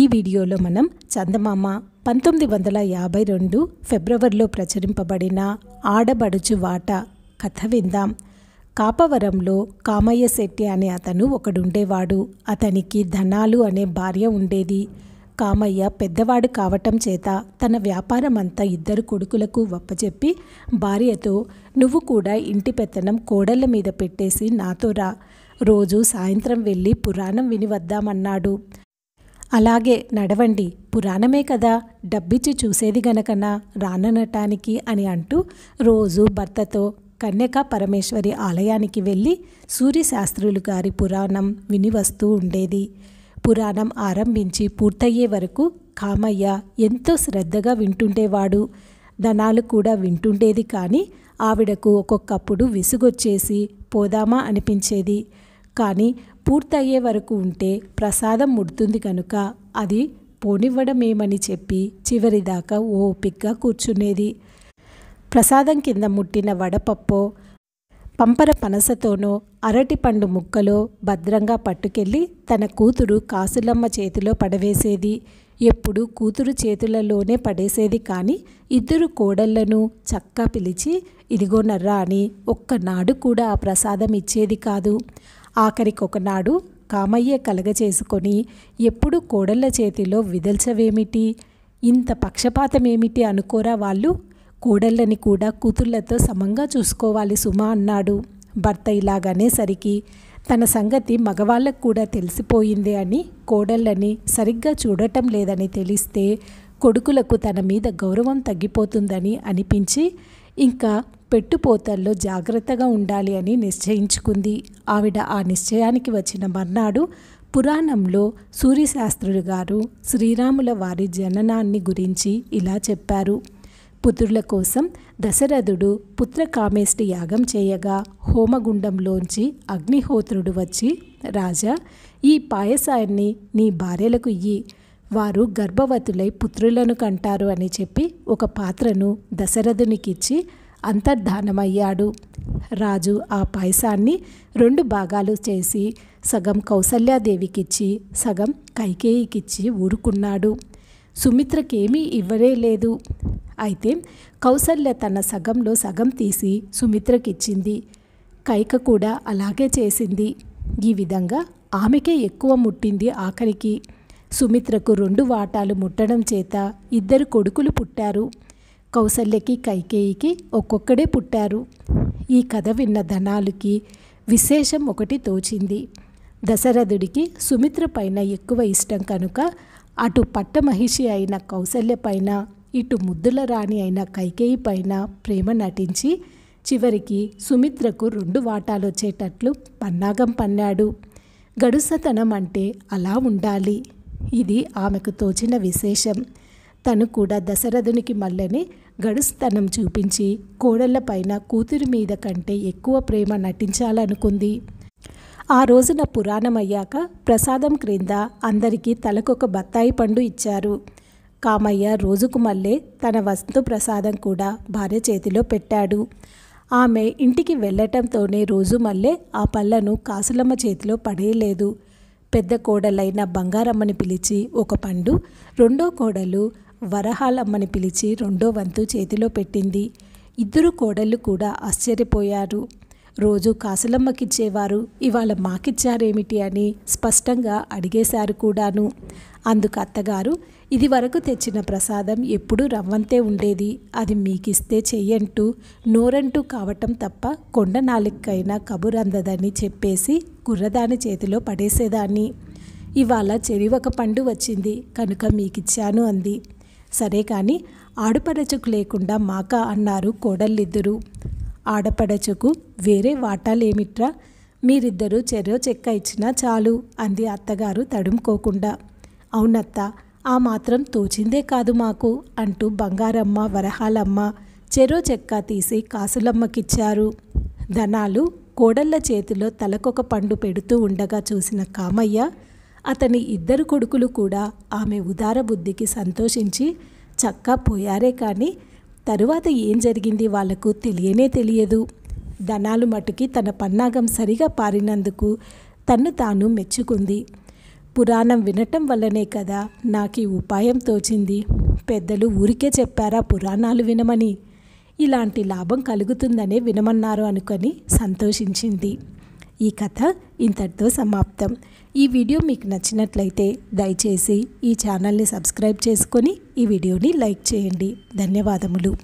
ఈ వీడియోలో మనం చందమామ పంతొమ్మిది వందల యాభై రెండు ఫిబ్రవరిలో ప్రచురింపబడిన ఆడబడుచు వాట కథ విందాం కాపవరంలో కామయ్య శెట్టి అనే అతను ఒకడుండేవాడు అతనికి ధనాలు అనే భార్య ఉండేది కామయ్య పెద్దవాడు కావటం చేత తన వ్యాపారం అంతా ఇద్దరు కొడుకులకు వప్పచెప్పి భార్యతో నువ్వు కూడా ఇంటి పెత్తనం కోడళ్ళ మీద పెట్టేసి నాతో రా రోజు సాయంత్రం వెళ్ళి పురాణం విని వద్దామన్నాడు అలాగే నడవండి పురాణమే కదా డబ్బిచ్చి చూసేది గనకన్నా రాననటానికి అని అంటూ రోజు భర్తతో కన్యక పరమేశ్వరి ఆలయానికి వెళ్ళి సూర్యశాస్త్రులు గారి పురాణం విని వస్తూ ఉండేది పురాణం ఆరంభించి పూర్తయ్యే వరకు కామయ్య ఎంతో శ్రద్ధగా వింటుండేవాడు ధనాలు కూడా వింటుండేది కానీ ఆవిడకు ఒక్కొక్కప్పుడు విసుగొచ్చేసి పోదామా అనిపించేది కానీ పూర్తయ్యే వరకు ఉంటే ప్రసాదం ముడుతుంది కనుక అది పోనివ్వడమేమని చెప్పి చివరిదాకా ఓపిగ్గా కూర్చునేది ప్రసాదం కింద ముట్టిన వడపప్పో పంపర పనసతోనో అరటిపండు ముక్కలో భద్రంగా పట్టుకెళ్ళి తన కూతురు కాసులమ్మ చేతిలో పడవేసేది ఎప్పుడు కూతురు చేతులలోనే పడేసేది కానీ ఇద్దరు కోడళ్లను చక్కా పిలిచి ఇదిగోనర్రా అని ఒక్కనాడు కూడా ఆ ప్రసాదం ఇచ్చేది కాదు ఆఖరికొకనాడు కామయ్య కలగచేసుకొని ఎప్పుడు కోడళ్ళ చేతిలో విదల్చవేమిటి ఇంత పక్షపాతమేమిటి అనుకోరా వాళ్ళు కోడళ్ళని కూడా కూతుళ్ళతో సమంగా చూసుకోవాలి సుమా అన్నాడు భర్త ఇలాగనేసరికి తన సంగతి మగవాళ్ళకు కూడా తెలిసిపోయింది అని కోడళ్ళని సరిగ్గా చూడటం లేదని తెలిస్తే కొడుకులకు తన మీద గౌరవం తగ్గిపోతుందని అనిపించి ఇంకా పెట్టుపోతల్లో జాగ్రత్తగా ఉండాలి అని నిశ్చయించుకుంది ఆవిడ ఆ నిశ్చయానికి వచ్చిన మర్నాడు పురాణంలో సూర్యశాస్త్రుడు గారు శ్రీరాముల వారి జననాన్ని గురించి ఇలా చెప్పారు పుత్రుల కోసం దశరథుడు పుత్రకామేష్టి యాగం చేయగా హోమగుండంలోంచి అగ్నిహోత్రుడు వచ్చి రాజా ఈ పాయసాన్ని నీ భార్యలకు ఇయ్యి వారు గర్భవతులై పుత్రులను కంటారు అని చెప్పి ఒక పాత్రను దశరథునికిచ్చి అంతర్ధానమయ్యాడు రాజు ఆ పాయసాన్ని రెండు భాగాలు చేసి సగం కౌసల్యాదేవికిచ్చి సగం కైకేయికిచ్చి ఊరుకున్నాడు సుమిత్రకేమీ ఇవ్వనే లేదు అయితే కౌసల్య తన సగంలో సగం తీసి సుమిత్రకిచ్చింది కైక కూడా అలాగే చేసింది ఈ విధంగా ఆమెకే ఎక్కువ ముట్టింది ఆఖరికి సుమిత్రకు రెండు వాటాలు ముట్టడం చేత ఇద్దరు కొడుకులు పుట్టారు కౌసల్యకి కైకేయికి ఒక్కొక్కడే పుట్టారు ఈ కథ విన్న ధనాలుకి విశేషం ఒకటి తోచింది దశరథుడికి సుమిత్ర పైన ఎక్కువ ఇష్టం కనుక అటు పట్టమహిషి అయిన కౌసల్య పైన ఇటు ముద్దుల రాణి అయిన కైకేయి పైన ప్రేమ నటించి చివరికి సుమిత్రకు రెండు వాటాలు వచ్చేటట్లు పన్నాగం పన్నాడు గడుసతనం అంటే అలా ఉండాలి ఇది ఆమెకు తోచిన విశేషం తను కూడా దశరథునికి మళ్ళని గడుస్తనం చూపించి పైన కూతురి మీద కంటే ఎక్కువ ప్రేమ నటించాలనుకుంది ఆ రోజున పురాణం అయ్యాక ప్రసాదం క్రింద అందరికీ తలకొక బత్తాయి పండు ఇచ్చారు కామయ్య రోజుకు మళ్ళీ తన వస్తు ప్రసాదం కూడా భార్య చేతిలో పెట్టాడు ఆమె ఇంటికి వెళ్ళటంతోనే రోజు మల్లే ఆ పళ్ళను కాసులమ్మ చేతిలో పడేయలేదు పెద్ద కోడలైన బంగారమ్మని పిలిచి ఒక పండు రెండో కోడలు వరహాలమ్మని పిలిచి రెండో వంతు చేతిలో పెట్టింది ఇద్దరు కోడళ్ళు కూడా ఆశ్చర్యపోయారు రోజు కాసలమ్మకిచ్చేవారు ఇవాళ మాకిచ్చారేమిటి అని స్పష్టంగా అడిగేశారు కూడాను అందుకు అత్తగారు ఇది వరకు తెచ్చిన ప్రసాదం ఎప్పుడూ రవ్వంతే ఉండేది అది మీకిస్తే చెయ్యంటూ నోరంటూ కావటం తప్ప కొండ నాలుకైనా కబురందదని చెప్పేసి గుర్రదాని చేతిలో పడేసేదాన్ని ఇవాళ చెరివక పండు వచ్చింది కనుక మీకిచ్చాను అంది సరే కాని ఆడపడచకు లేకుండా మాక అన్నారు కోడళ్ళిద్దరూ ఆడపడచకు వేరే వాటాలేమిట్రా మీరిద్దరూ చెరో చెక్క ఇచ్చినా చాలు అంది అత్తగారు తడుముకోకుండా అవునత్త ఆ మాత్రం తోచిందే కాదు మాకు అంటూ బంగారమ్మ వరహాలమ్మ చెరో చెక్క తీసి కాసులమ్మకిచ్చారు ధనాలు కోడళ్ళ చేతిలో తలకొక పండు పెడుతూ ఉండగా చూసిన కామయ్య అతని ఇద్దరు కొడుకులు కూడా ఆమె ఉదార బుద్ధికి సంతోషించి చక్కా పోయారే కానీ తరువాత ఏం జరిగింది వాళ్లకు తెలియనే తెలియదు ధనాలు మటుకి తన పన్నాగం సరిగా పారినందుకు తన్ను తాను మెచ్చుకుంది పురాణం వినటం వల్లనే కదా నాకు ఈ ఉపాయం తోచింది పెద్దలు ఊరికే చెప్పారా పురాణాలు వినమని ఇలాంటి లాభం కలుగుతుందనే వినమన్నారు అనుకొని సంతోషించింది ఈ కథ ఇంతటితో సమాప్తం ఈ వీడియో మీకు నచ్చినట్లయితే దయచేసి ఈ ఛానల్ని సబ్స్క్రైబ్ చేసుకొని ఈ వీడియోని లైక్ చేయండి ధన్యవాదములు